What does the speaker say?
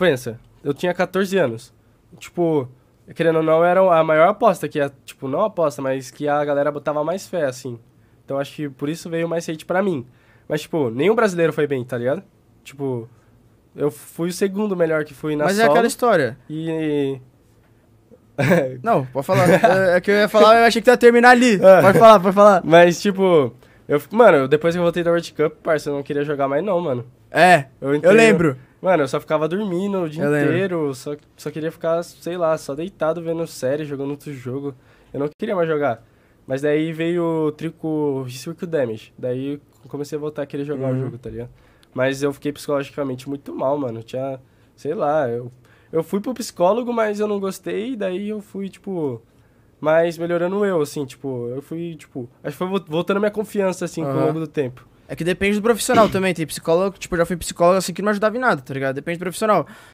pensa, eu tinha 14 anos. Tipo, querendo ou não, era a maior aposta, que é, tipo, não aposta, mas que a galera botava mais fé, assim. Então acho que por isso veio mais hate pra mim. Mas, tipo, nenhum brasileiro foi bem, tá ligado? Tipo, eu fui o segundo melhor que fui na Mas é solo, é aquela história. E. não, pode falar. é, é que eu ia falar, eu achei que tu ia terminar ali. É. Pode falar, pode falar. Mas, tipo, eu, mano, depois que eu voltei da World Cup, parceiro, eu não queria jogar mais, não, mano. É, eu, entrei, eu lembro. Mano, eu só ficava dormindo o dia eu inteiro, só, só queria ficar, sei lá, só deitado vendo série, jogando outro jogo. Eu não queria mais jogar. Mas daí veio o Trico Circle Damage. Daí comecei a voltar a querer jogar uhum. o jogo, tá ligado? Mas eu fiquei psicologicamente muito mal, mano. Tinha, sei lá, eu, eu fui pro psicólogo, mas eu não gostei, daí eu fui, tipo, mas melhorando eu, assim, tipo, eu fui, tipo, acho que foi voltando a minha confiança, assim, uhum. com o longo do tempo. É que depende do profissional também. Tem psicólogo, tipo, já fui psicólogo assim que não me ajudava em nada, tá ligado? Depende do profissional.